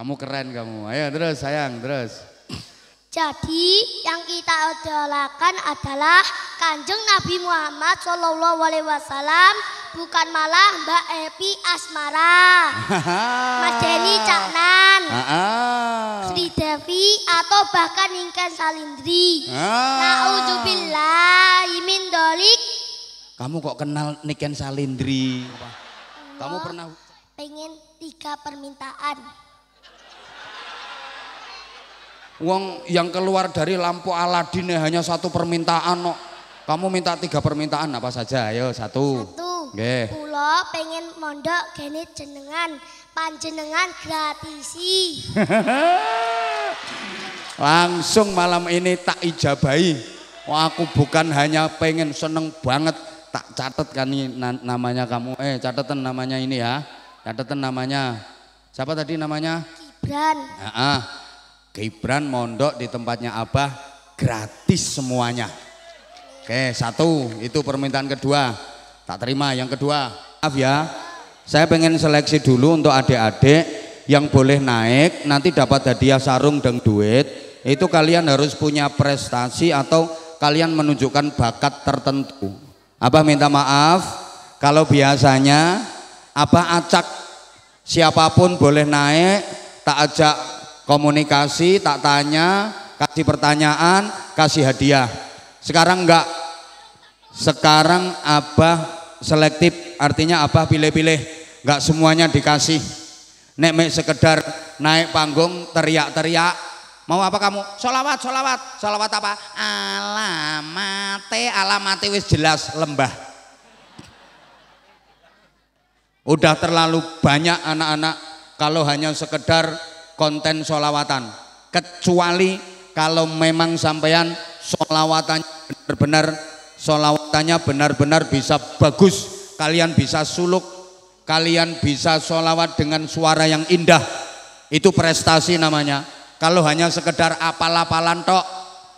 Kamu keren kamu. Ayo terus sayang, terus. Jadi yang kita idolakan adalah Kanjeng Nabi Muhammad Shallallahu Alaihi Wasallam, bukan malah Mbak Epi Asmara, Mas Denny Caknan, Sri Devi atau bahkan Ingkang Salindri. Nauzubillah, imin dolik. Kamu kok kenal Niken Salindri? Kamu pernah? Pengen tiga permintaan. Uang yang keluar dari lampu Aladin hanya satu permintaan no. Kamu minta tiga permintaan apa saja? Ayo satu. Satu. Okay. Kulo pengen mondok genit jenengan, panjenengan gratisi. Langsung malam ini tak ijabai. Wah, aku bukan hanya pengen seneng banget tak catet kan ini namanya kamu. Eh, catatan namanya ini ya. Catatan namanya. Siapa tadi namanya? Gibran. Ah. Gibran mondok di tempatnya Abah gratis semuanya. Oke, satu itu permintaan kedua. Tak terima yang kedua. Maaf ya. Saya pengen seleksi dulu untuk adik-adik yang boleh naik nanti dapat hadiah sarung dan duit. Itu kalian harus punya prestasi atau kalian menunjukkan bakat tertentu. Abah minta maaf kalau biasanya Abah acak siapapun boleh naik, tak ajak komunikasi, tak tanya, kasih pertanyaan, kasih hadiah. Sekarang enggak. Sekarang abah selektif, artinya abah pilih-pilih, enggak semuanya dikasih. Nek mek sekedar naik panggung teriak-teriak, mau apa kamu? Solawat, solawat, solawat apa? Alamate, alamate wis jelas lembah. Udah terlalu banyak anak-anak kalau hanya sekedar konten solawatan kecuali kalau memang sampean solawatannya benar-benar solawatannya benar-benar bisa bagus kalian bisa suluk kalian bisa solawat dengan suara yang indah itu prestasi namanya kalau hanya sekedar apal-apalan tok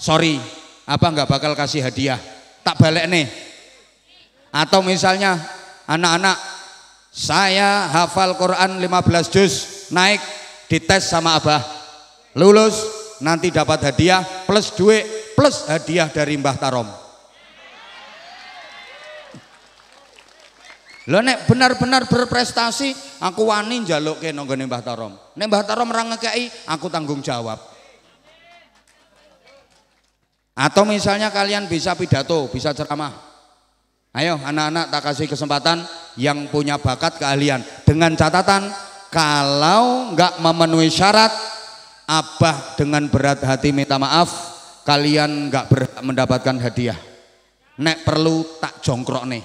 sorry apa nggak bakal kasih hadiah tak balik nih atau misalnya anak-anak saya hafal Quran 15 juz naik dites sama abah lulus nanti dapat hadiah plus duit plus hadiah dari Mbah Tarom lo nek benar-benar berprestasi aku wani jaluk ke nonggone Mbah Tarom nek Mbah Tarom orang aku tanggung jawab atau misalnya kalian bisa pidato, bisa ceramah. Ayo anak-anak tak kasih kesempatan yang punya bakat keahlian dengan catatan kalau nggak memenuhi syarat, Abah dengan berat hati minta maaf, kalian nggak mendapatkan hadiah. Nek perlu tak jongkrok nih.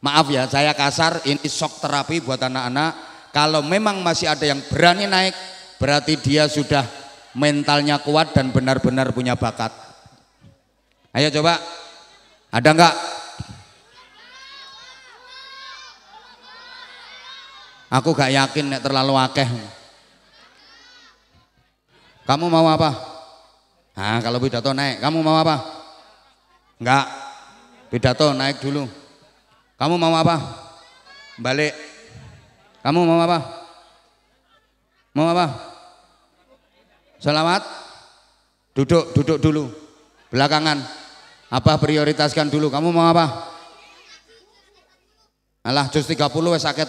Maaf ya, saya kasar. Ini shock terapi buat anak-anak. Kalau memang masih ada yang berani naik, berarti dia sudah mentalnya kuat dan benar-benar punya bakat. Ayo coba, ada nggak Aku gak yakin nek terlalu akeh. Kamu mau apa? Nah, kalau pidato naik, kamu mau apa? Enggak. Pidato naik dulu. Kamu mau apa? Balik. Kamu mau apa? Mau apa? Selamat. Duduk, duduk dulu. Belakangan. Apa prioritaskan dulu? Kamu mau apa? Alah, jus 30 wes akeh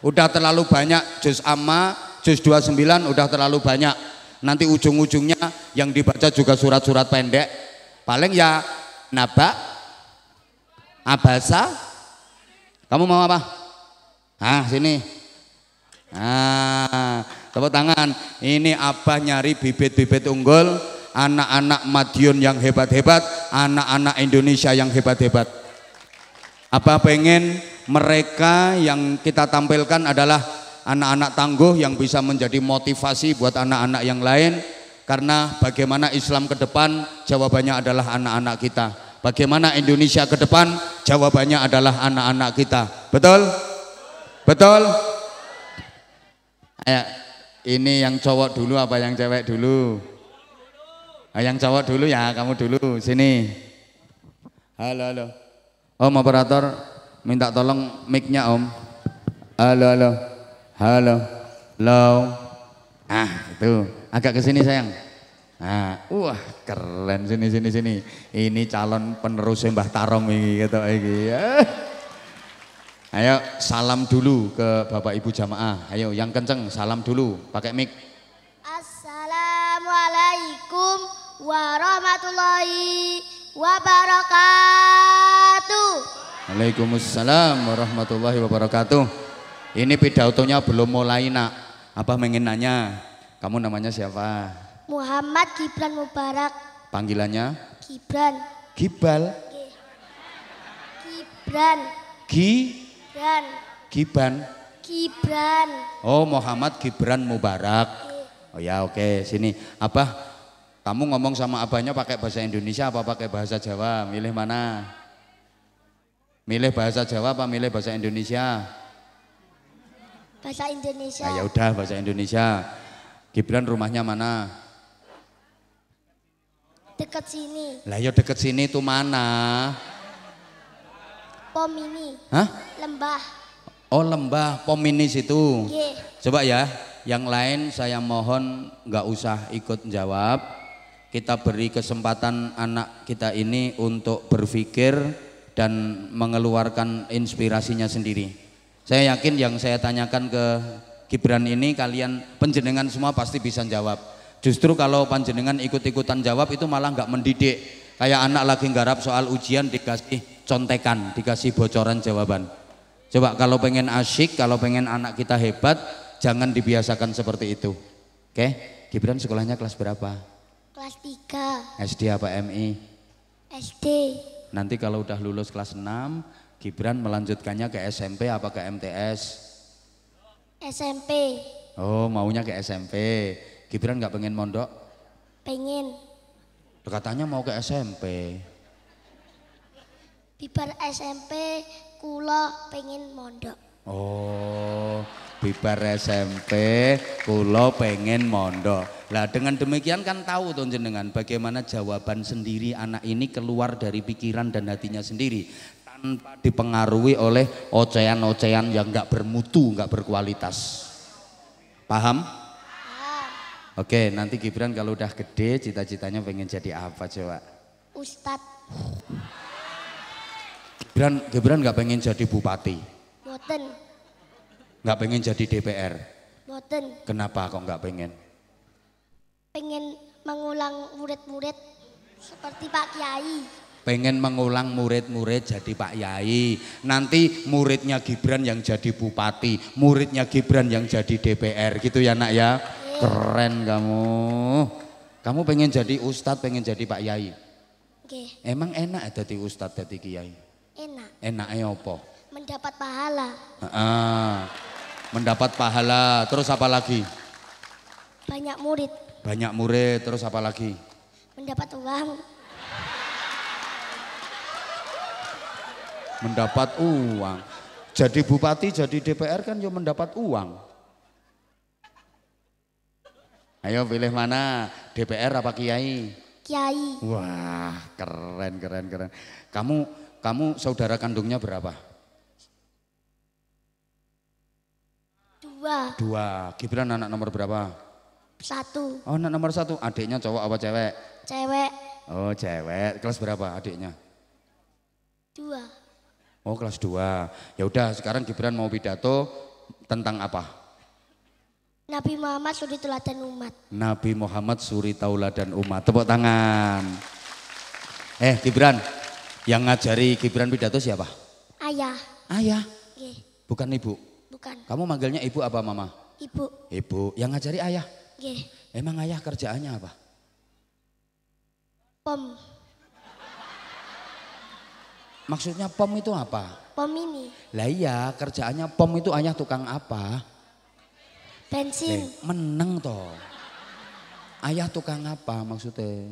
Udah terlalu banyak juz amma, juz 29 udah terlalu banyak. Nanti ujung-ujungnya yang dibaca juga surat-surat pendek. Paling ya nabak abasa. Kamu mau apa? Ah, sini. Ah, tepuk tangan. Ini apa nyari bibit-bibit unggul, anak-anak Madiun yang hebat-hebat, anak-anak Indonesia yang hebat-hebat. apa pengen mereka yang kita tampilkan adalah anak-anak tangguh yang bisa menjadi motivasi buat anak-anak yang lain karena bagaimana Islam ke depan jawabannya adalah anak-anak kita bagaimana Indonesia ke depan jawabannya adalah anak-anak kita betul? betul? Ayo, eh, ini yang cowok dulu apa yang cewek dulu? Eh, yang cowok dulu ya kamu dulu sini halo halo oh operator minta tolong mic-nya Om. Halo, halo. Halo. Halo. Ah, itu. Agak ke sini sayang. Nah, wah keren sini sini sini. Ini calon penerus Mbah Tarom ini gitu ini Ayo salam dulu ke Bapak Ibu jamaah. Ayo yang kenceng salam dulu pakai mic. Assalamualaikum warahmatullahi wabarakatuh. Waalaikumsalam warahmatullahi wabarakatuh. Ini pidatonya belum mulai nak. apa? ingin nanya, kamu namanya siapa? Muhammad Gibran Mubarak. Panggilannya? Gibran. Gibal? Gibran. Gibran. Gibran. Gibran. Oh Muhammad Gibran Mubarak. Iya. Oh ya oke okay. sini. apa? kamu ngomong sama abahnya pakai bahasa Indonesia apa pakai bahasa Jawa? Milih mana? Milih bahasa Jawa apa milih bahasa Indonesia? Bahasa Indonesia. Nah, ya udah bahasa Indonesia. Gibran rumahnya mana? Dekat sini. Lah ya dekat sini itu mana? Pom ini. Hah? Lembah. Oh lembah pom ini situ. Coba ya, yang lain saya mohon nggak usah ikut jawab. Kita beri kesempatan anak kita ini untuk berpikir dan mengeluarkan inspirasinya sendiri. Saya yakin yang saya tanyakan ke Gibran ini kalian penjenengan semua pasti bisa jawab. Justru kalau panjenengan ikut-ikutan jawab itu malah nggak mendidik. Kayak anak lagi garap soal ujian dikasih contekan, dikasih bocoran jawaban. Coba kalau pengen asyik, kalau pengen anak kita hebat, jangan dibiasakan seperti itu. Oke, Gibran sekolahnya kelas berapa? Kelas 3. SD apa MI? SD. Nanti kalau udah lulus kelas 6, Gibran melanjutkannya ke SMP apa ke MTS? SMP. Oh, maunya ke SMP. Gibran nggak pengen mondok? Pengen. Katanya mau ke SMP. Bibar SMP, kulo pengen mondok. Oh, bibar SMP, kulo pengen mondok. Nah dengan demikian kan tahu tuh jenengan bagaimana jawaban sendiri anak ini keluar dari pikiran dan hatinya sendiri tanpa dipengaruhi oleh ocehan-ocehan yang nggak bermutu, nggak berkualitas. Paham? Oke, nanti Gibran kalau udah gede cita-citanya pengen jadi apa coba? Ustad. Gibran, Gibran nggak pengen jadi bupati? Boten. Nggak pengen jadi DPR? Boten. Kenapa kok nggak pengen? pengen mengulang murid-murid seperti Pak Kiai pengen mengulang murid-murid jadi Pak Yai. Nanti muridnya Gibran yang jadi bupati, muridnya Gibran yang jadi DPR gitu ya nak ya. Iya. Keren kamu. Kamu pengen jadi ustadz, pengen jadi Pak Yai. e. Emang enak ya jadi ustadz, jadi kiai? Enak. Enak ya apa? Mendapat pahala. Ah, mendapat pahala. Terus apa lagi? Banyak murid. Banyak murid, terus apa lagi? Mendapat uang. Mendapat uang. Jadi bupati, jadi DPR kan yo ya mendapat uang. Ayo pilih mana? DPR apa kiai? Kiai. Wah, keren keren keren. Kamu kamu saudara kandungnya berapa? Dua. Dua. Gibran anak nomor berapa? Satu. Oh anak nomor satu, adiknya cowok apa cewek? Cewek. Oh cewek, kelas berapa adiknya? Dua. Oh kelas dua. Ya udah sekarang Gibran mau pidato tentang apa? Nabi Muhammad suri tauladan umat. Nabi Muhammad suri tauladan umat. Tepuk tangan. Eh Gibran, yang ngajari Gibran pidato siapa? Ayah. Ayah? Bukan ibu? Bukan. Kamu manggilnya ibu apa mama? Ibu. Ibu. Yang ngajari ayah? Emang ayah kerjaannya apa? Pom. Maksudnya pom itu apa? Pom ini. Lah iya, kerjaannya pom itu ayah tukang apa? Bensin. meneng toh. Ayah tukang apa maksudnya?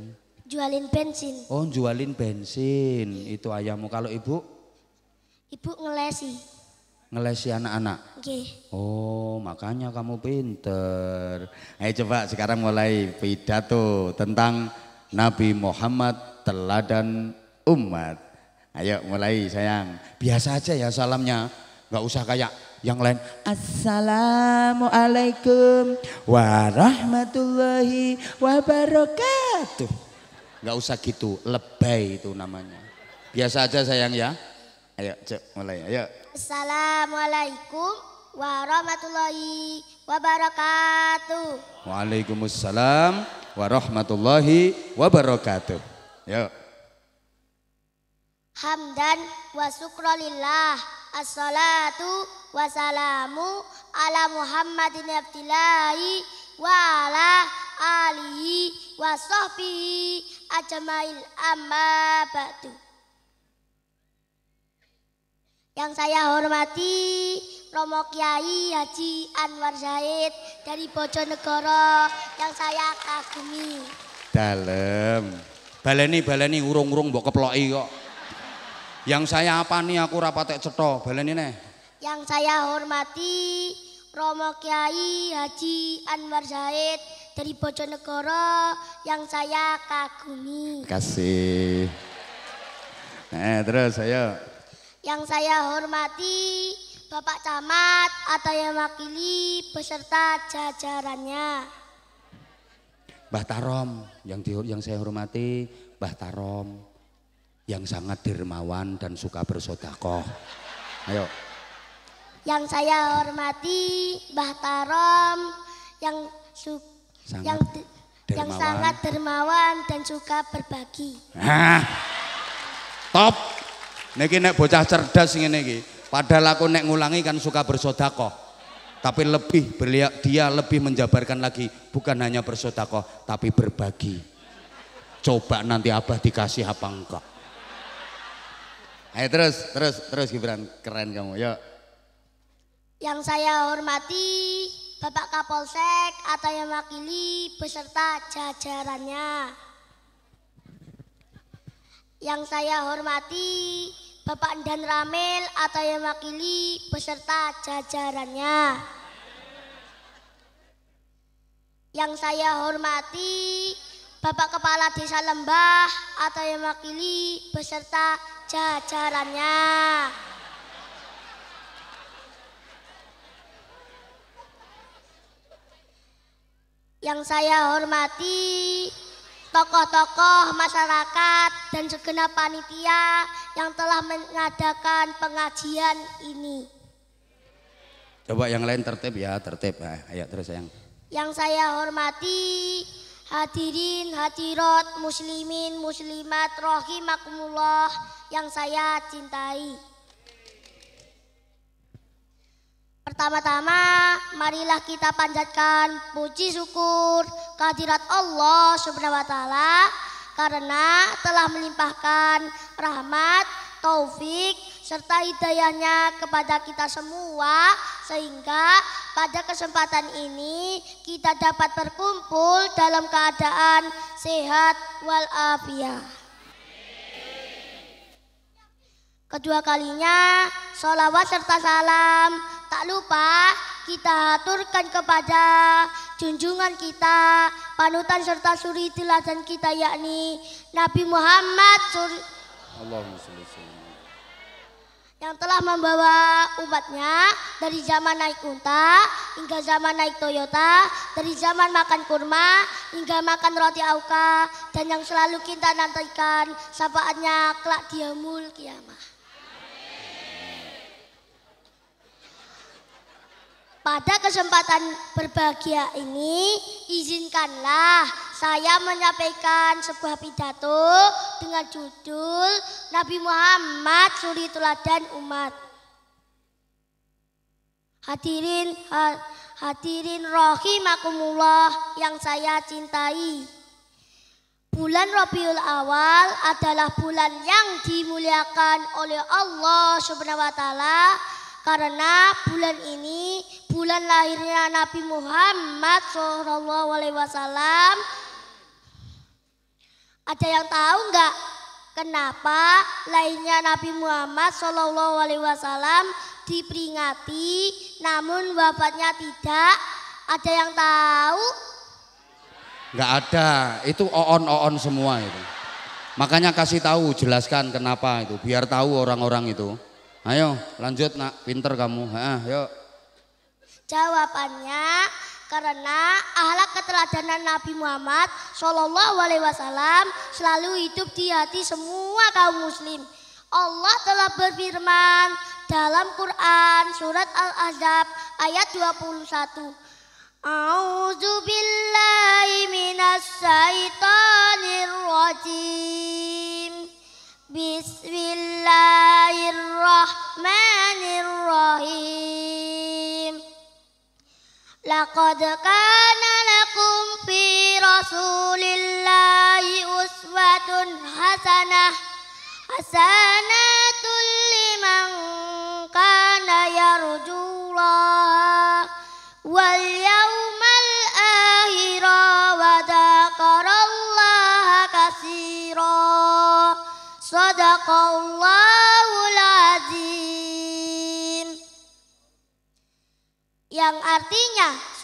Jualin bensin. Oh, jualin bensin. Itu ayahmu. Kalau ibu? Ibu ngelesi. Ngelesi anak-anak? Oh, makanya kamu pinter. Ayo coba sekarang mulai pidato tentang Nabi Muhammad teladan umat. Ayo mulai sayang. Biasa aja ya salamnya. Gak usah kayak yang lain. Assalamualaikum warahmatullahi wabarakatuh. Gak usah gitu, lebay itu namanya. Biasa aja sayang ya. Ayo, cek mulai. Ayo. Assalamualaikum warahmatullahi wabarakatuh. Waalaikumsalam warahmatullahi wabarakatuh. Ya. Hamdan wa syukrulillah. Assalatu wassalamu ala Muhammadin abdillahi wa ala alihi wa sahbihi ajmail amma ba'du. Yang saya hormati Romo Kiai Haji Anwar Zaid dari Bojonegoro yang saya kagumi. Dalem. Baleni baleni urung-urung mbok keploki kok. Yang saya apa nih aku rapatek cetha baleni neh. Yang saya hormati Romo Kiai Haji Anwar Zaid dari Bojonegoro yang saya kagumi. Kasih. Nah, terus saya. Yang saya hormati Bapak Camat atau yang wakili beserta jajarannya. Mbah Tarom yang di, yang saya hormati Mbah Tarom yang sangat dermawan dan suka bersodakoh. Ayo. Yang saya hormati Mbah Tarom yang su, sangat yang dermawan. yang sangat dermawan dan suka berbagi. Nah, top. Niki nek bocah cerdas ngene iki. Padahal aku nek ngulangi kan suka bersodako, Tapi lebih beliau dia lebih menjabarkan lagi bukan hanya bersodako, tapi berbagi. Coba nanti abah dikasih apa enggak. Ayo terus, terus, terus Gibran, keren kamu, yuk. Ya. Yang saya hormati Bapak Kapolsek atau yang wakili beserta jajarannya. Yang saya hormati Bapak dan Ramil atau yang wakili peserta jajarannya. Yang saya hormati Bapak Kepala Desa Lembah atau yang wakili peserta jajarannya. Yang saya hormati tokoh-tokoh masyarakat dan segenap panitia yang telah mengadakan pengajian ini. Coba yang lain tertib ya, tertib. ayo terus yang. Yang saya hormati hadirin hadirat muslimin muslimat rahimakumullah yang saya cintai. Pertama-tama, marilah kita panjatkan puji syukur kehadirat Allah Subhanahu wa taala karena telah melimpahkan rahmat, taufik serta hidayahnya kepada kita semua sehingga pada kesempatan ini kita dapat berkumpul dalam keadaan sehat walafiat. Kedua kalinya, sholawat serta salam Tak lupa kita aturkan kepada junjungan kita, panutan serta suri teladan kita yakni Nabi Muhammad suri yang telah membawa umatnya dari zaman naik unta hingga zaman naik Toyota, dari zaman makan kurma hingga makan roti auka, dan yang selalu kita nantikan sapaannya kelak diamul kiamah. Pada kesempatan berbahagia ini, izinkanlah saya menyampaikan sebuah pidato dengan judul Nabi Muhammad Suri Teladan Umat. Hadirin hadirin rohimakumullah yang saya cintai. Bulan Rabiul Awal adalah bulan yang dimuliakan oleh Allah Subhanahu wa taala karena bulan ini bulan lahirnya Nabi Muhammad Shallallahu Alaihi Wasallam. Ada yang tahu nggak kenapa lahirnya Nabi Muhammad Shallallahu Alaihi Wasallam diperingati, namun wafatnya tidak? Ada yang tahu? Nggak ada, itu oon-oon semua itu. Makanya kasih tahu, jelaskan kenapa itu, biar tahu orang-orang itu. Ayo lanjut nak, pinter kamu. Ah, yuk. Jawabannya karena ahlak keteladanan Nabi Muhammad Shallallahu Alaihi Wasallam selalu hidup di hati semua kaum muslim. Allah telah berfirman dalam Quran surat al Azab ayat 21. A'udzu billahi minas syaitonir rajim. Bismillahirrahmanirrahim. لقد كان لكم في رسول الله أسوة حسنة حسنة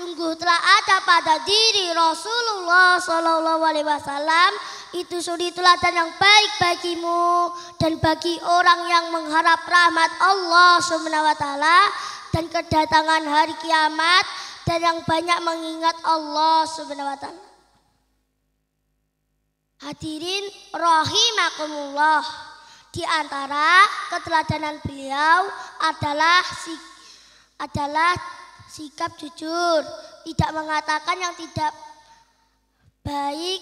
sungguh telah ada pada diri Rasulullah Shallallahu Alaihi Wasallam itu suri teladan yang baik bagimu dan bagi orang yang mengharap rahmat Allah Subhanahu wa taala dan kedatangan hari kiamat dan yang banyak mengingat Allah Subhanahu wa taala. Hadirin rahimakumullah. Di antara keteladanan beliau adalah adalah sikap jujur, tidak mengatakan yang tidak baik,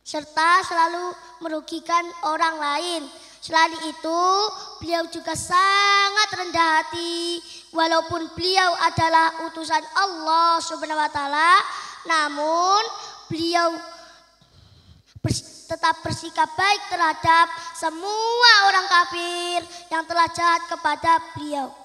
serta selalu merugikan orang lain. Selain itu, beliau juga sangat rendah hati. Walaupun beliau adalah utusan Allah Subhanahu wa taala, namun beliau tetap bersikap baik terhadap semua orang kafir yang telah jahat kepada beliau.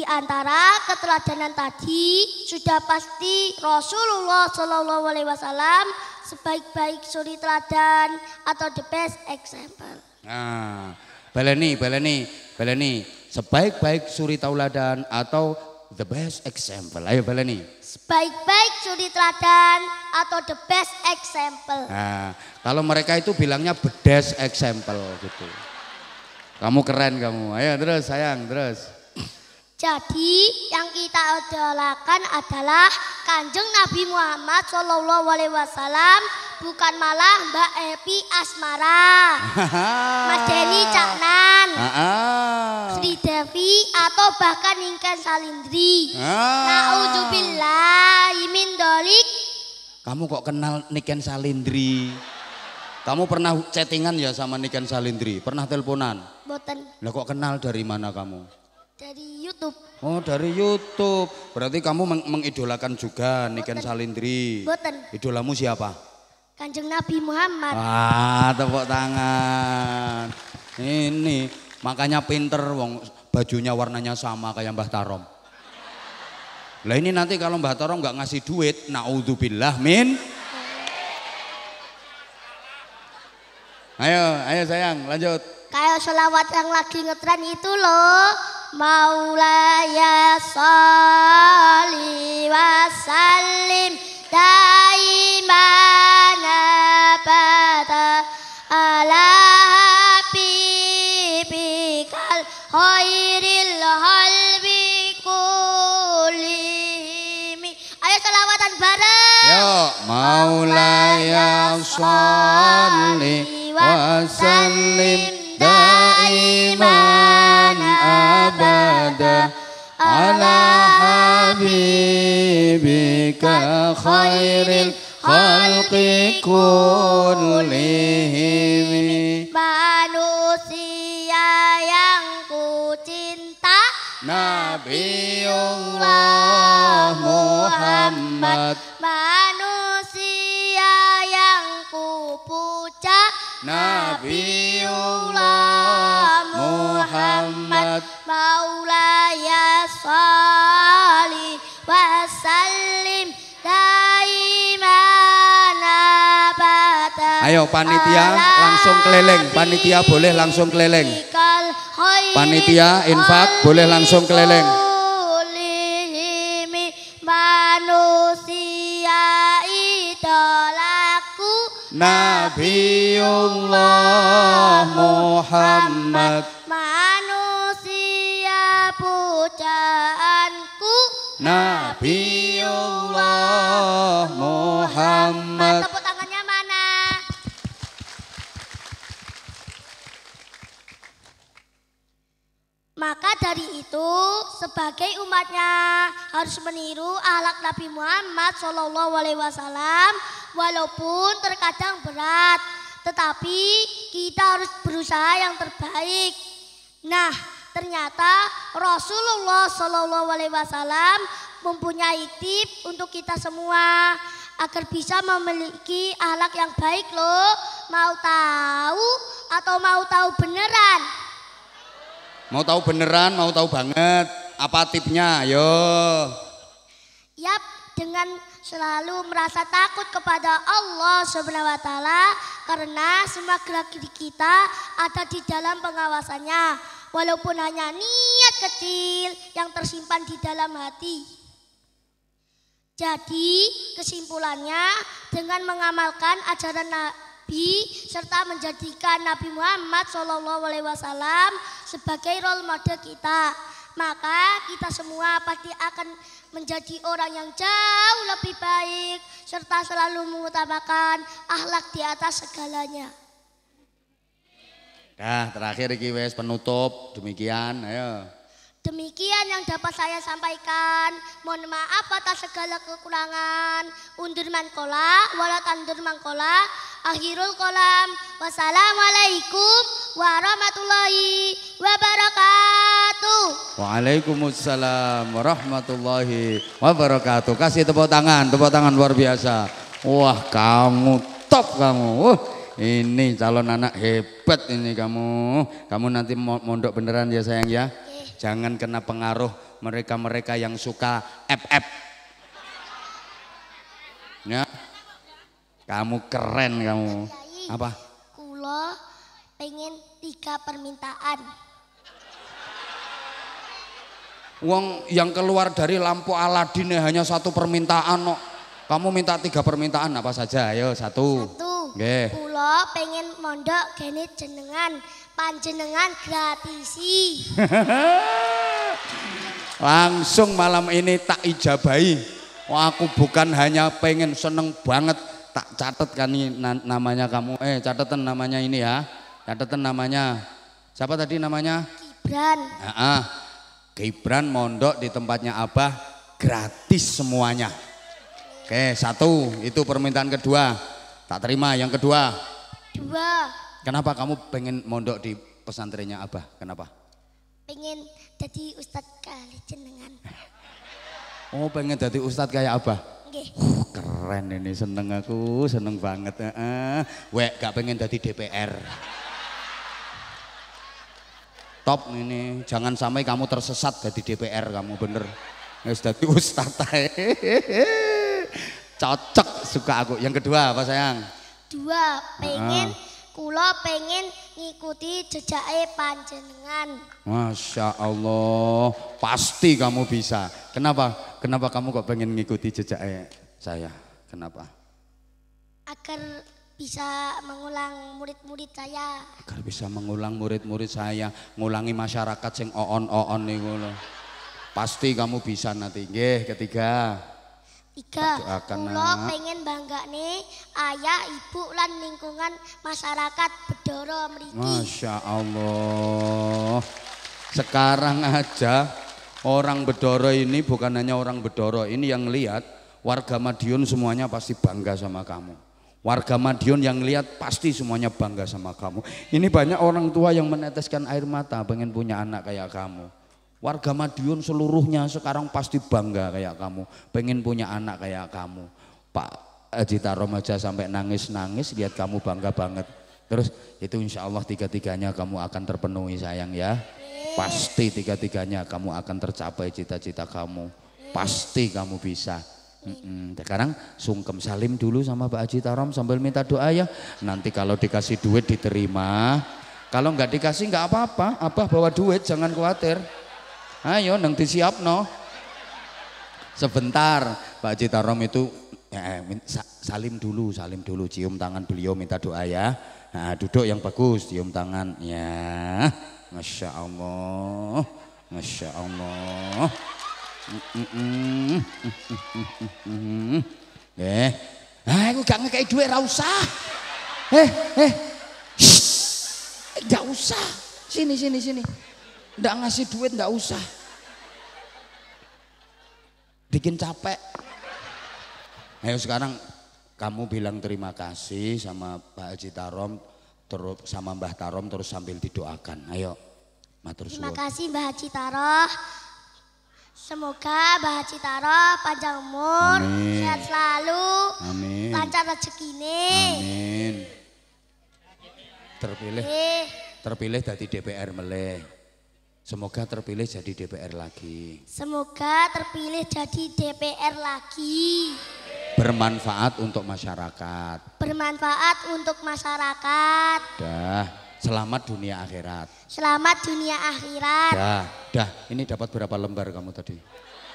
Di antara keteladanan tadi sudah pasti Rasulullah Shallallahu Alaihi Wasallam sebaik-baik suri teladan atau the best example. Nah, baleni, baleni, baleni, sebaik-baik suri tauladan atau the best example. Ayo baleni. Sebaik-baik suri teladan atau the best example. Nah, kalau mereka itu bilangnya the best example gitu. Kamu keren kamu. Ayo terus sayang, terus. Jadi yang kita adalahkan adalah Kanjeng Nabi Muhammad Shallallahu Alaihi Wasallam, bukan malah Mbak Epi Asmara, Mas Denny Caknan, Sri Devi atau bahkan Ingkang Salindri. Ah. Nauzubillah, imin dolik. Kamu kok kenal Niken Salindri? Kamu pernah chattingan ya sama Niken Salindri? Pernah teleponan? Boten. Lah kok kenal dari mana kamu? Dari YouTube. Oh, dari YouTube. Berarti kamu meng mengidolakan juga Niken Salindri. Boten. Idolamu siapa? Kanjeng Nabi Muhammad. Ah, tepuk tangan. Ini makanya pinter wong bajunya warnanya sama kayak Mbah Tarom. Lah ini nanti kalau Mbah Tarom nggak ngasih duit, naudzubillah min. Ayo, ayo sayang, lanjut. Kayak selawat yang lagi ngetren itu loh. maulaya sali wa salim daiman abada ala habibikal khairil halbi kulimi ayo selawatan bareng yo maulaya sali wa salim. على حبيبك خير الخلق كلهم manusia yang ku cinta Nabiullah Muhammad manusia yang ku puja Nabiullah Muhammad Maulaya salli wa sallim daiman ayo panitia langsung keliling panitia boleh langsung keliling panitia infak boleh langsung keliling Nabiullah Muhammad Nabiullah Muhammad. Tepuk tangannya mana? Maka dari itu sebagai umatnya harus meniru ahlak Nabi Muhammad Shallallahu Alaihi Wasallam walaupun terkadang berat, tetapi kita harus berusaha yang terbaik. Nah, Ternyata Rasulullah Shallallahu Alaihi Wasallam mempunyai tip untuk kita semua agar bisa memiliki ahlak yang baik loh. Mau tahu atau mau tahu beneran? Mau tahu beneran, mau tahu banget. Apa tipnya? Yo. Yap, dengan selalu merasa takut kepada Allah Subhanahu wa taala karena semua gerak kita ada di dalam pengawasannya walaupun hanya niat kecil yang tersimpan di dalam hati. Jadi kesimpulannya dengan mengamalkan ajaran Nabi serta menjadikan Nabi Muhammad SAW sebagai role model kita, maka kita semua pasti akan menjadi orang yang jauh lebih baik serta selalu mengutamakan akhlak di atas segalanya. Dah terakhir iki wis penutup demikian ayo. Demikian yang dapat saya sampaikan. Mohon maaf atas segala kekurangan. Undur mangkola, wala tandur mangkola. Akhirul kolam. Wassalamualaikum warahmatullahi wabarakatuh. Waalaikumsalam warahmatullahi wabarakatuh. Kasih tepuk tangan, tepuk tangan luar biasa. Wah kamu top kamu. Uh. Ini calon anak hebat ini kamu. Kamu nanti mondok beneran ya sayang ya. Jangan kena pengaruh mereka-mereka yang suka FF. Ya. Kamu keren kamu. Apa? Kulo pengen tiga permintaan. Wong yang keluar dari lampu Aladin hanya satu permintaan kok. Kamu minta tiga permintaan apa saja? Ayo satu. Satu. pengen mondok gini jenengan, panjenengan gratisi. Langsung malam ini tak ijabai. Wah, aku bukan hanya pengen seneng banget tak catet kan ini namanya kamu eh catatan namanya ini ya catatan namanya siapa tadi namanya Gibran ah. Gibran mondok di tempatnya Abah gratis semuanya Oke, satu. Itu permintaan kedua. Tak terima. Yang kedua. Dua. Kenapa kamu pengen mondok di pesantrennya Abah? Kenapa? Pengen jadi ustadz kali jenengan. Oh, pengen jadi ustadz kayak Abah? Uh, keren ini, seneng aku, seneng banget. uh, Wek, gak pengen jadi DPR. Top ini, jangan sampai kamu tersesat jadi DPR kamu bener. harus sudah ustadz. Cocok suka aku. Yang kedua apa sayang? Dua, pengen uh. Kula pengen ngikuti jejaknya panjenengan. Masya Allah, pasti kamu bisa. Kenapa? Kenapa kamu kok pengen ngikuti jejaknya saya? Kenapa? Agar bisa mengulang murid-murid saya. Agar bisa mengulang murid-murid saya, ngulangi masyarakat sing oon-oon nih Pasti kamu bisa nanti. Gih, ketiga. Tiga. kula pengen bangga nih ayah, ibu lan lingkungan masyarakat Bedoro meriki. Masya Allah. Sekarang aja orang Bedoro ini bukan hanya orang Bedoro, ini yang lihat warga Madiun semuanya pasti bangga sama kamu. Warga Madiun yang lihat pasti semuanya bangga sama kamu. Ini banyak orang tua yang meneteskan air mata pengen punya anak kayak kamu. Warga Madiun seluruhnya sekarang pasti bangga kayak kamu, pengen punya anak kayak kamu. Pak Haji Tarom aja sampai nangis-nangis lihat kamu bangga banget. Terus itu insya Allah tiga-tiganya kamu akan terpenuhi sayang ya. Pasti tiga-tiganya kamu akan tercapai cita-cita kamu. Pasti kamu bisa. Mm-mm. Sekarang sungkem salim dulu sama Pak Haji Tarom sambil minta doa ya. Nanti kalau dikasih duit diterima. Kalau nggak dikasih nggak apa-apa. Abah bawa duit jangan khawatir. Ayo siap no Sebentar, Pak Citarom itu ya, eh, salim dulu, salim dulu, cium tangan beliau minta doa ya. Nah, duduk yang bagus, cium tangan ya. Masya Allah, Masya Allah. Eh, ah, aku gak ngekei duit, rausa Eh, eh, gak usah. Sini, sini, sini. Ndak ngasih duit ndak usah. Bikin capek. Ayo sekarang kamu bilang terima kasih sama Pak Haji Tarom terus sama Mbah Tarom terus sambil didoakan. Ayo. Matur Terima kasih Mbah Haji Tarom. Semoga Mbah Haji Taroh panjang umur, Amin. sehat selalu, Amin. lancar rezekine. Amin. Terpilih. Eh. Terpilih dari DPR meleh. Semoga terpilih jadi DPR lagi. Semoga terpilih jadi DPR lagi. Bermanfaat untuk masyarakat. Bermanfaat untuk masyarakat. Dah, selamat dunia akhirat. Selamat dunia akhirat. Dah, dah, ini dapat berapa lembar kamu tadi?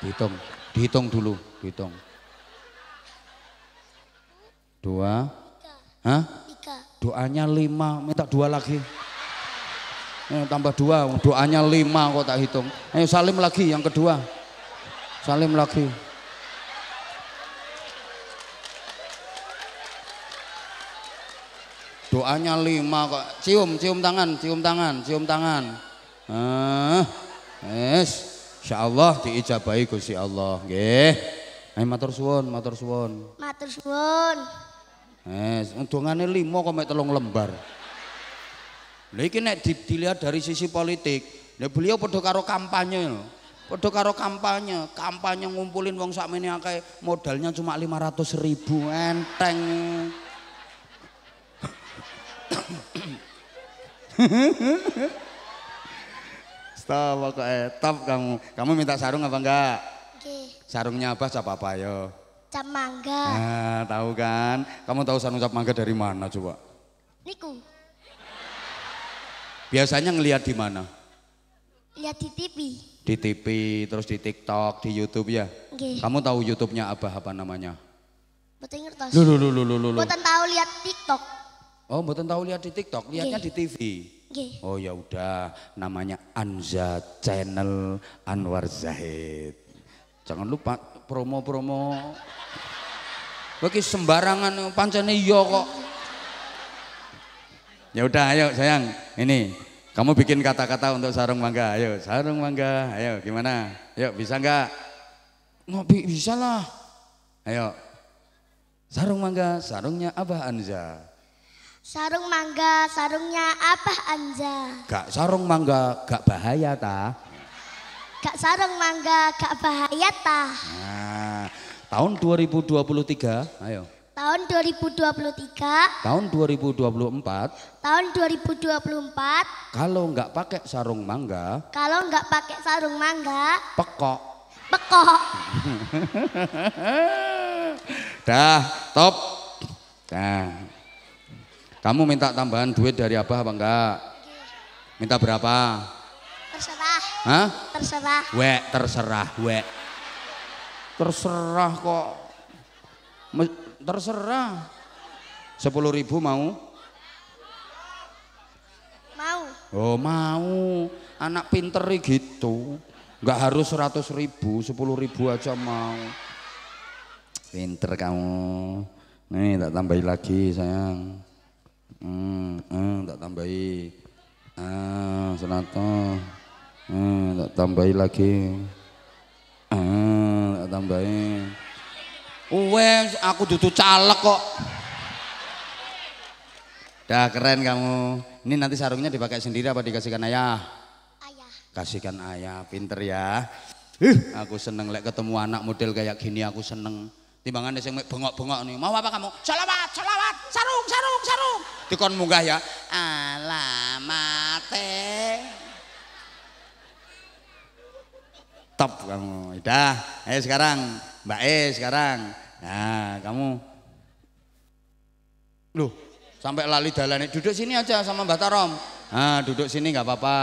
Dihitung, dihitung dulu, dihitung. Dua. Tiga. Hah? Tiga. Doanya lima, minta dua lagi. Eh, tambah dua, doanya lima kok tak hitung. Ayo salim lagi yang kedua. Salim lagi. Doanya lima kok. Cium, cium tangan, cium tangan, cium tangan. Eh, yes. Insya Allah diijabai Gusti Allah. Nggih. Ayo matur suwun, matur suwun. Matur suwun. Yes, undungane lima kok mek telung lembar. Lagi iki nek dilihat dari sisi politik, lha beliau padha karo kampanye lho. karo kampanye, kampanye ngumpulin sak meni kayak modalnya cuma lima ratus ribu enteng. Stop eh, top kamu. Kamu minta sarung apa enggak? Sarungnya apa? Cap apa yo? Cap mangga. Ah, tahu kan? Kamu tahu sarung cap mangga dari mana coba? Niku. Biasanya ngelihat di mana? Lihat di TV. Di TV, terus di TikTok, di YouTube ya? Okay. Kamu tahu YouTube-nya apa? apa namanya? Betul ngertos. Lulu, lulu, lulu, lulu. lho. tahu lihat TikTok. Oh, mboten tahu lihat di TikTok, lihatnya okay. di TV. Okay. Oh ya udah, namanya Anza Channel Anwar Zahid. Jangan lupa promo-promo. Bagi sembarangan pancene iya kok. Ya udah ayo sayang, ini kamu bikin kata-kata untuk sarung mangga. Ayo, sarung mangga. Ayo, gimana? Yuk bisa nggak? Ngopi bisa lah. Ayo. Sarung mangga, sarungnya Abah Anza. Sarung mangga, sarungnya apa Anza. Gak sarung mangga, gak bahaya ta? Gak sarung mangga, gak bahaya ta? Nah, tahun 2023, ayo. Tahun 2023. Tahun 2024. Tahun 2024. Kalau nggak pakai sarung mangga. Kalau nggak pakai sarung mangga. Pekok. Pekok. Dah, top. Nah. Kamu minta tambahan duit dari apa apa enggak? Minta berapa? Terserah. Hah? Terserah. weh terserah, weh Terserah kok. Terserah. Sepuluh ribu mau? Mau. Oh mau. Anak pinter gitu. Enggak harus seratus ribu, sepuluh ribu aja mau. Pinter kamu. Nih tak tambahi lagi sayang. Hmm, hmm tak tambahi. Ah, senato. Hmm, tak tambahi lagi. Ah, tak tambahi. Wes aku duduk caleg kok. Dah keren kamu. Ini nanti sarungnya dipakai sendiri apa dikasihkan ayah? Ayah. Kasihkan ayah, pinter ya. Huh, aku seneng lek ketemu anak model kayak gini aku seneng. Timbangan sing bengok-bengok nih. Mau apa kamu? Salawat, salawat, sarung, sarung, sarung. Dikon munggah ya. Alamate. Top kamu. Dah, ayo sekarang Mbak E sekarang. Nah, kamu Loh, sampai lali dalane. Duduk sini aja sama Mbak Tarom. Ah, duduk sini nggak apa-apa.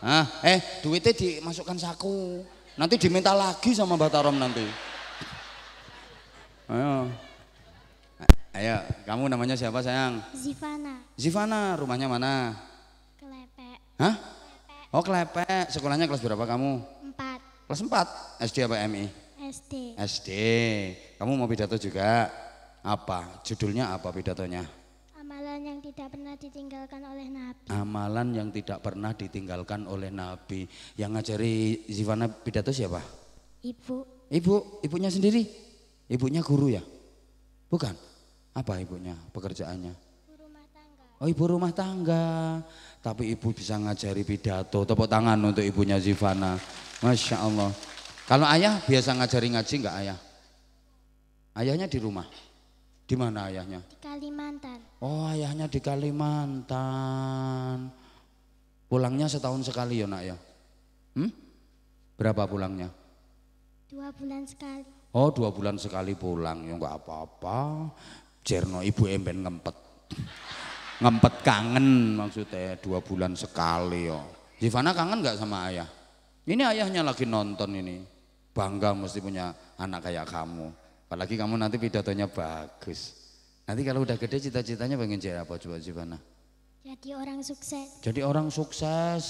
Ah, eh, duitnya dimasukkan saku. Nanti diminta lagi sama Mbak Tarom nanti. Ayo. Ayo, kamu namanya siapa sayang? Zivana. Zivana, rumahnya mana? Klepek. Hah? Klepek. Oh, Klepek. Sekolahnya kelas berapa kamu? Empat. Kelas empat? SD apa MI? SD. SD. Kamu mau pidato juga? Apa? Judulnya apa pidatonya? Amalan yang tidak pernah ditinggalkan oleh Nabi. Amalan yang tidak pernah ditinggalkan oleh Nabi. Yang ngajari Zivana pidato siapa? Ibu. Ibu, ibunya sendiri? Ibunya guru ya? Bukan. Apa ibunya pekerjaannya? Ibu rumah tangga. Oh, ibu rumah tangga. Tapi ibu bisa ngajari pidato. Tepuk tangan untuk ibunya Zivana. Masya Allah. Kalau ayah biasa ngajari ngaji enggak ayah? Ayahnya di rumah. Di mana ayahnya? Di Kalimantan. Oh, ayahnya di Kalimantan. Pulangnya setahun sekali ya, Nak ya? Hmm? Berapa pulangnya? Dua bulan sekali. Oh, dua bulan sekali pulang. Ya enggak apa-apa. Jerno ibu emben ngempet. ngempet kangen maksudnya dua bulan sekali yo. Ya. Jivana kangen enggak sama ayah? Ini ayahnya lagi nonton ini. Bangga mesti punya anak kayak kamu. Apalagi kamu nanti pidatonya bagus. Nanti kalau udah gede cita-citanya pengen jadi apa coba Zivana? Jadi orang sukses. Jadi orang sukses.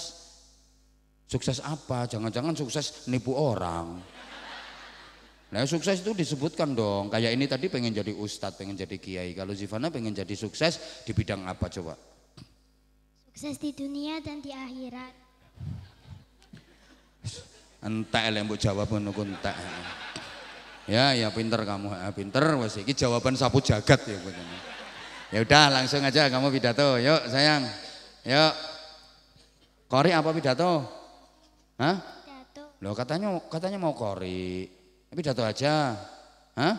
Sukses apa? Jangan-jangan sukses nipu orang. Nah sukses itu disebutkan dong. Kayak ini tadi pengen jadi ustadz, pengen jadi kiai. Kalau Zivana pengen jadi sukses di bidang apa coba? Sukses di dunia dan di akhirat. entek lek mbok jawab ngono ku entek ya ya pinter kamu ya, pinter wes iki jawaban sapu jagat ya ya udah langsung aja kamu pidato yuk sayang yuk kori apa pidato hah pidato loh katanya katanya mau kori pidato aja hah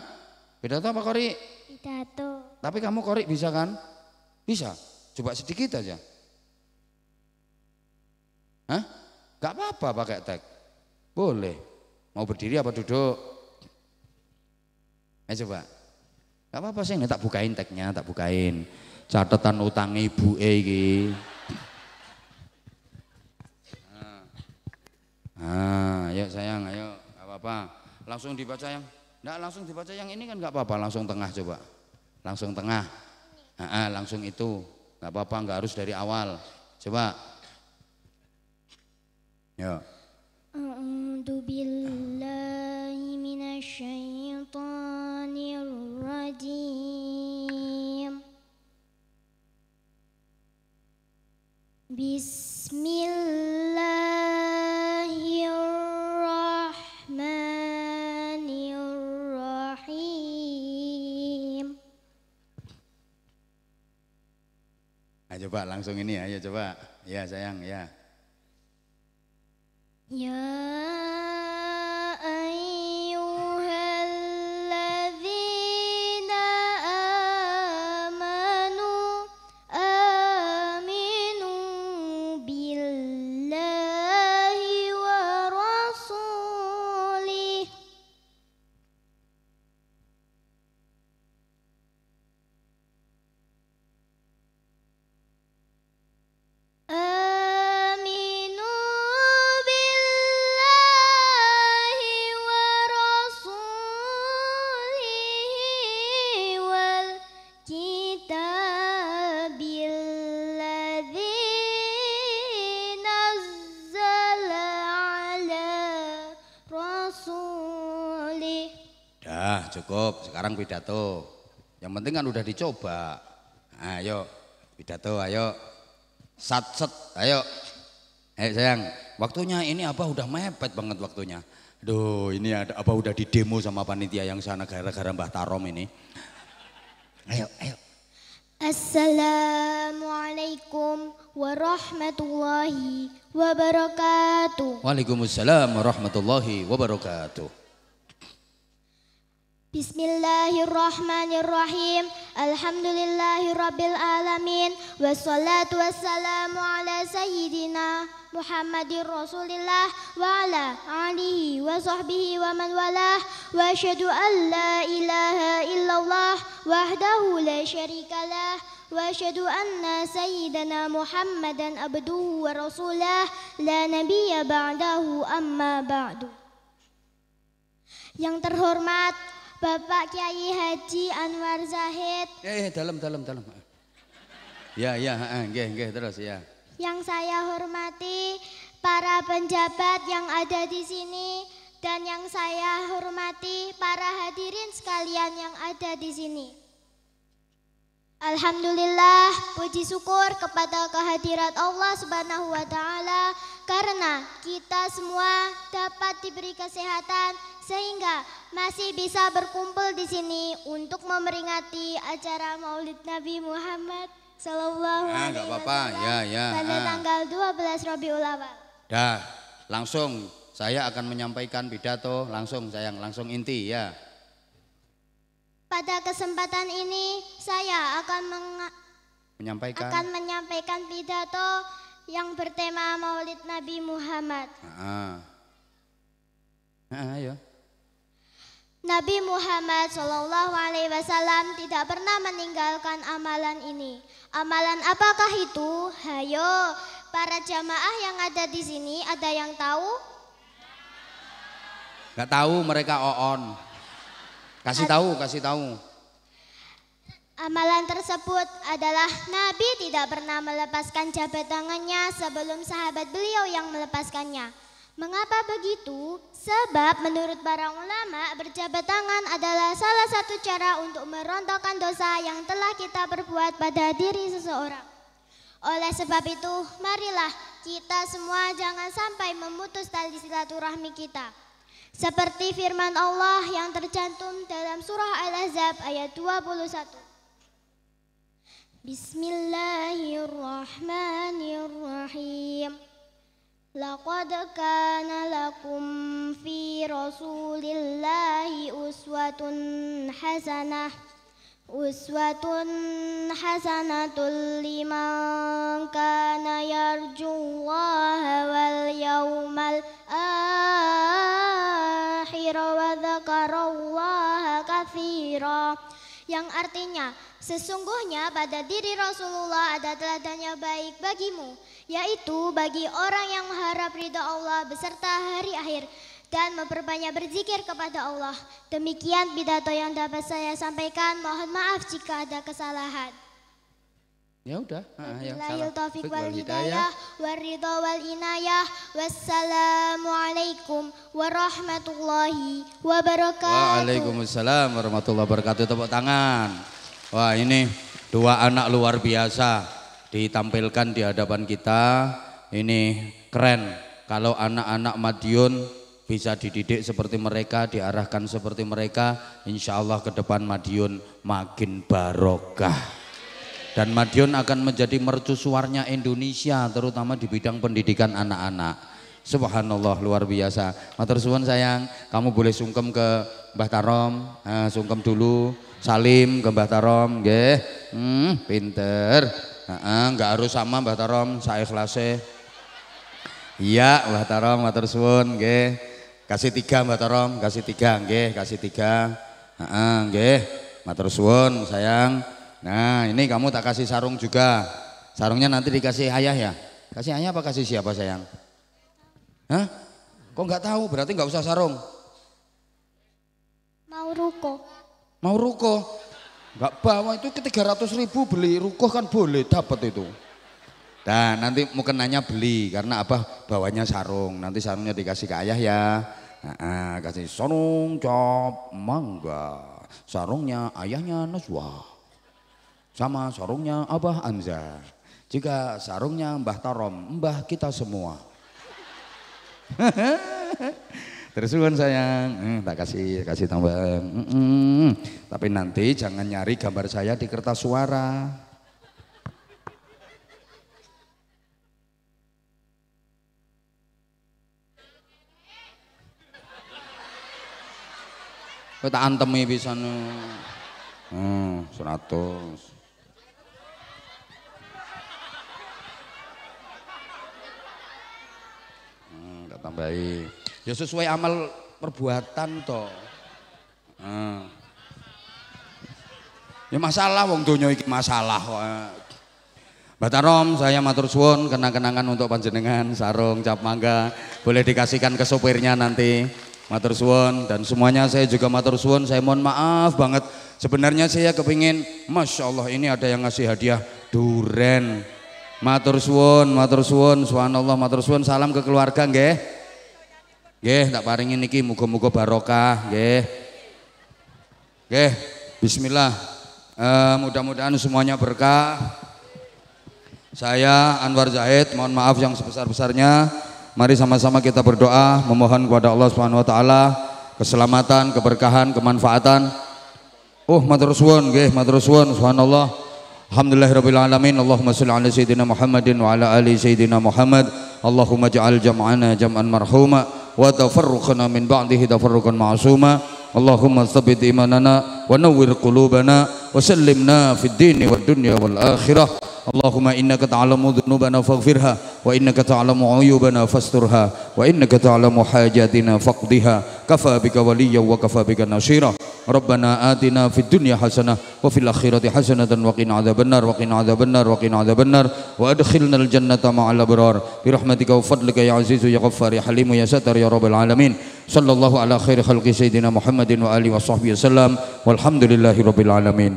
pidato apa kori pidato tapi kamu kori bisa kan bisa coba sedikit aja Hah? Gak apa-apa pakai tag. Boleh. Mau berdiri apa duduk? Ayo eh, coba. Gak apa-apa sih, tak bukain tagnya, tak bukain. Catatan utang ibu e iki. Ah, ayo sayang, ayo. Gak apa-apa. Langsung dibaca yang Enggak langsung dibaca yang ini kan nggak apa-apa, langsung tengah coba. Langsung tengah. Ah, ah langsung itu. nggak apa-apa, nggak harus dari awal. Coba. Ya. Bismillahirrahmanirrahim. Ayo coba langsung ini ya, ayo coba. Ya sayang, ya. cukup sekarang pidato. Yang penting kan udah dicoba. Nah, ayo, pidato ayo. Sat set, ayo. Eh sayang, waktunya ini apa udah mepet banget waktunya. Duh ini ada apa udah di demo sama panitia yang sana gara-gara Mbah Tarom ini. Ayo, ayo. Assalamualaikum warahmatullahi wabarakatuh. Waalaikumsalam warahmatullahi wabarakatuh. بسم الله الرحمن الرحيم الحمد لله رب العالمين والصلاة والسلام على سيدنا محمد رسول الله وعلى آله وصحبه ومن والاه وأشهد أن لا إله إلا الله وحده لا شريك له وأشهد أن سيدنا محمدا عبده ورسوله لا نبي بعده أما بعد Yang terhormat Bapak Kiai Haji Anwar Zahid. Eh, eh dalam, dalam, dalam. Ya, ya, enggak, enggak, terus ya. Yang saya hormati para penjabat yang ada di sini dan yang saya hormati para hadirin sekalian yang ada di sini. Alhamdulillah, puji syukur kepada kehadirat Allah Subhanahu wa taala karena kita semua dapat diberi kesehatan sehingga masih bisa berkumpul di sini untuk memperingati acara Maulid Nabi Muhammad Sallallahu nah, Alaihi apa-apa, ya ya. Pada ah. tanggal 12 Rabiul Awal. Dah, langsung saya akan menyampaikan pidato langsung sayang, langsung inti ya. Pada kesempatan ini saya akan menyampaikan akan menyampaikan pidato yang bertema Maulid Nabi Muhammad. Ah, ah. ah ayo. Nabi Muhammad Shallallahu Alaihi Wasallam tidak pernah meninggalkan amalan ini. Amalan apakah itu? Hayo, para jamaah yang ada di sini ada yang tahu? Gak tahu mereka oon. Kasih tahu, kasih tahu. Amalan tersebut adalah Nabi tidak pernah melepaskan jabat tangannya sebelum sahabat beliau yang melepaskannya. Mengapa begitu? Sebab menurut para ulama berjabat tangan adalah salah satu cara untuk merontokkan dosa yang telah kita perbuat pada diri seseorang. Oleh sebab itu, marilah kita semua jangan sampai memutus tali silaturahmi kita. Seperti firman Allah yang tercantum dalam surah Al-Ahzab ayat 21. Bismillahirrahmanirrahim. لقد كان لكم في رسول الله أسوة حسنة أسوة حسنة لمن كان يرجو الله واليوم الآخر وذكر الله كثيراً yang artinya sesungguhnya pada diri Rasulullah ada teladan yang baik bagimu, yaitu bagi orang yang mengharap ridha Allah beserta hari akhir dan memperbanyak berzikir kepada Allah. Demikian pidato yang dapat saya sampaikan. Mohon maaf jika ada kesalahan. Ya udah. Bismillahirrahmanirrahim. Ya, taufik wal hidayah wal inayah wassalamualaikum warahmatullahi wabarakatuh. Waalaikumsalam warahmatullahi wabarakatuh. Tepuk tangan. Wah ini dua anak luar biasa ditampilkan di hadapan kita. Ini keren kalau anak-anak Madiun bisa dididik seperti mereka, diarahkan seperti mereka, insya Allah ke depan Madiun makin barokah. Dan Madiun akan menjadi mercusuarnya Indonesia terutama di bidang pendidikan anak-anak. Subhanallah luar biasa. Matur suwun sayang, kamu boleh sungkem ke Mbah Tarom, nah, sungkem dulu, salim ke Mbah Tarom, nggih. Hmm, pinter. Heeh, enggak harus sama Mbah Tarom, saya Iya, Mbah Tarom matur suwun nggih. Kasih tiga Mbah Tarom, kasih tiga nggih, kasih tiga. Heeh, nggih. Matur suwun sayang. Nah ini kamu tak kasih sarung juga. Sarungnya nanti dikasih ayah ya. Kasih ayah apa kasih siapa sayang? Hah? Kok nggak tahu? Berarti nggak usah sarung. Mau ruko. Mau ruko. Nggak bawa itu ke 300 ribu beli ruko kan boleh dapat itu. Dan nah, nanti mukenanya beli karena apa? bawanya sarung. Nanti sarungnya dikasih ke ayah ya. Nah, kasih sarung cop mangga. Sarungnya ayahnya Naswah sama sarungnya Abah Anza. Jika sarungnya Mbah Tarom, Mbah kita semua. Tersuun sayang, hmm, tak kasih kasih tambah. Hmm, hmm. Tapi nanti jangan nyari gambar saya di kertas suara. Kita antemi bisa nu. Hmm, 100. tambahi. Ya sesuai amal perbuatan toh. Ya masalah wong donya iki masalah kok. Eh. Batarom saya matur suwun kenang-kenangan untuk panjenengan sarung cap mangga boleh dikasihkan ke sopirnya nanti matur suwun dan semuanya saya juga matur suwun saya mohon maaf banget sebenarnya saya kepingin Masya Allah ini ada yang ngasih hadiah duren matur suwun matur suwun subhanallah matur suwun salam ke keluarga nggih Nggih, tak paringi niki muga-muga barokah, nggih. Nggih, bismillah. E, mudah-mudahan semuanya berkah. Saya Anwar Zahid, mohon maaf yang sebesar-besarnya. Mari sama-sama kita berdoa memohon kepada Allah Subhanahu wa taala keselamatan, keberkahan, kemanfaatan. Oh, matur suwun nggih, matur suwun subhanallah. Alhamdulillahirabbil alamin. Allahumma salli ala sayyidina Muhammadin wa ala ali sayyidina Muhammad. Allahumma ja'al jam'ana jam'an marhuma wa tafarruqna min ba'dihi tafarruqan ma'suma Allahumma tsabbit imanana wa nawwir qulubana وسلمنا في الدين والدنيا والآخرة اللهم إنك تعلم ذنوبنا فاغفرها وإنك تعلم عيوبنا فاسترها وإنك تعلم حاجاتنا فاقضها كفى بك وليا وكفى بك نصيرا ربنا آتنا في الدنيا حسنة وفي الآخرة حسنة وقنا عذاب النار وقنا عذاب النار وقنا عذاب النار وأدخلنا الجنة مع الأبرار برحمتك وفضلك يا عزيز يا غفار يا حليم يا ساتر يا رب العالمين صلى الله على خير خلق سيدنا محمد وآله وصحبه وسلم والحمد لله رب العالمين